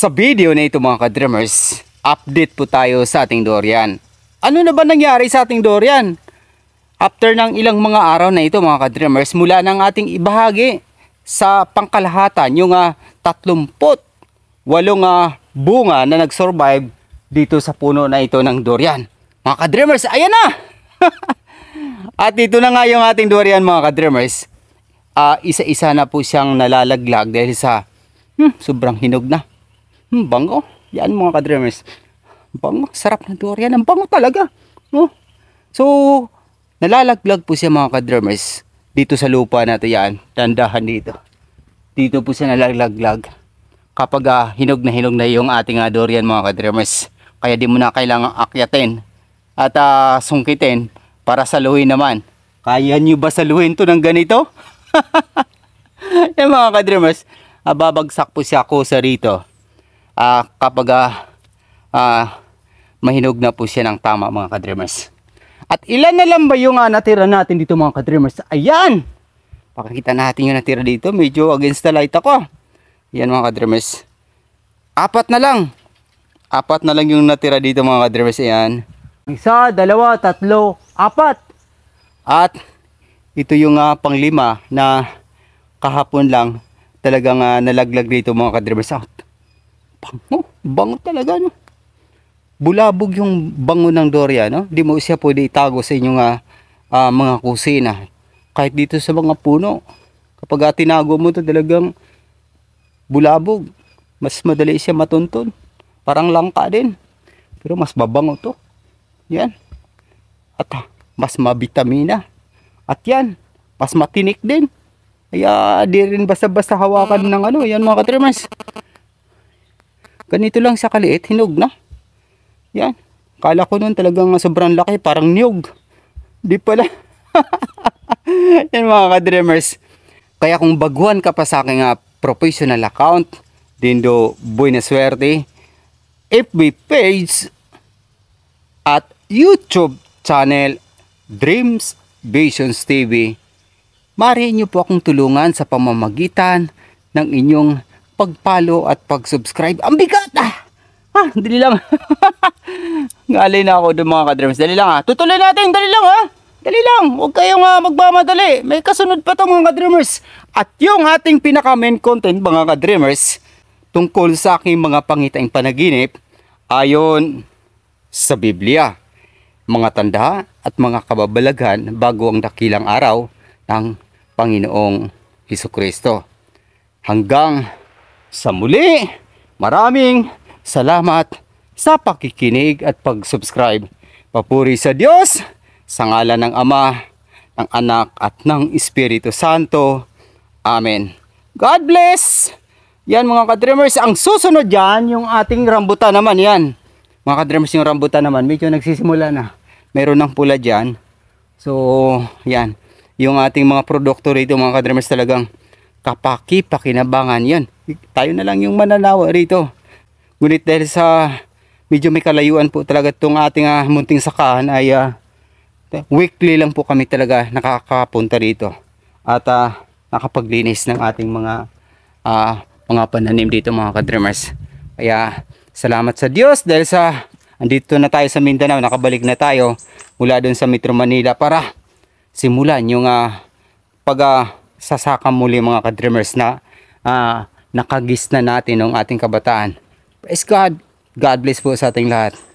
Sa video na ito mga ka-dreamers, update po tayo sa ating Dorian. Ano na ba nangyari sa ating Dorian? After ng ilang mga araw na ito mga ka-dreamers, mula ng ating ibahagi sa pangkalahatan, yung uh, ah, 38 walong uh, bunga na nag-survive dito sa puno na ito ng Dorian. Mga ka-dreamers, ayan na! At dito na nga yung ating Dorian mga kadreamers. Uh, isa-isa na po siyang nalalaglag dahil sa hmm, sobrang hinog na. Hmm, bango. Yan mga kadreamers. Bango. Sarap ng durian. Ang bango talaga. No? So, nalalaglag po siya mga kadreamers. Dito sa lupa natin yan. Tandahan dito. Dito po siya nalalaglag. Kapag uh, hinog na hinog na yung ating uh, ah, durian mga kadreamers. Kaya di mo na kailangang akyatin at uh, sungkitin para saluhin naman. Kaya nyo ba saluhin to ng ganito? Yan mga kadreamers, ababagsak po siya ako sa rito uh, ah, kapag uh, ah, mahinog na po siya ng tama mga kadreamers. At ilan na lang ba yung uh, natira natin dito mga kadreamers? Ayan! Pakikita natin yung natira dito. Medyo against the light ako. Ayan mga kadreamers. Apat na lang. Apat na lang yung natira dito mga kadreamers. Ayan. Isa, dalawa, tatlo, apat. At ito yung uh, panglima na kahapon lang talagang uh, nalaglag dito mga kadrivers out. Bango, bango talaga no. Bulabog yung bango ng Doria no. Hindi mo siya pwede itago sa inyong uh, uh, mga kusina. Kahit dito sa mga puno. Kapag ah, tinago mo to talagang bulabog. Mas madali siya matuntun. Parang langka din. Pero mas babango to. Yan. At mas mabitamina. At yan, mas matinik din. Kaya di rin basta-basta hawakan ng ano, yan mga katrimers. Ganito lang sa kaliit, hinog na. Yan. Kala ko nun talagang sobrang laki, parang niyog. Di pala. Yan mga ka-dreamers. Kaya kung baguhan ka pa sa aking uh, professional account, Dindo na swerte FB page, at YouTube channel, Dreams Visions TV, maaari niyo po akong tulungan sa pamamagitan ng inyong pag-follow at pag-subscribe. Ang bigat ah! Ha, ah, dali lang. Ngalay na ako dun mga kadreams. Dali lang ha. Ah. Tutuloy natin, dali lang ha. Ah. Dali lang, huwag kayong uh, magmamadali. May kasunod pa to mga kadreamers. At yung ating pinaka-main content mga kadreamers, tungkol sa aking mga pangitaing panaginip, ayon sa Biblia, mga tanda at mga kababalaghan bago ang dakilang araw ng Panginoong Hesus Kristo. Hanggang sa muli, maraming salamat sa pakikinig at pag-subscribe. Papuri sa Diyos, sa ngala ng Ama, ng Anak at ng Espiritu Santo. Amen. God bless! Yan mga ka-dreamers, ang susunod dyan, yung ating rambutan naman yan. Mga ka-dreamers, yung rambutan naman, medyo nagsisimula na. Meron ng pula dyan. So, yan. Yung ating mga produkto rito mga ka-dreamers talagang kapaki-pakinabangan yan tayo na lang yung mananawa rito. Ngunit dahil sa medyo may kalayuan po talaga itong ating uh, munting sakahan ay uh, weekly lang po kami talaga nakakapunta rito. At uh, nakapaglinis ng ating mga uh, mga pananim dito mga kadreamers. Kaya salamat sa Diyos dahil sa andito na tayo sa Mindanao, nakabalik na tayo mula doon sa Metro Manila para simulan yung uh, pag uh, sasaka muli mga kadreamers na uh, nakagis na natin ng ating kabataan. Praise God! God bless po sa ating lahat.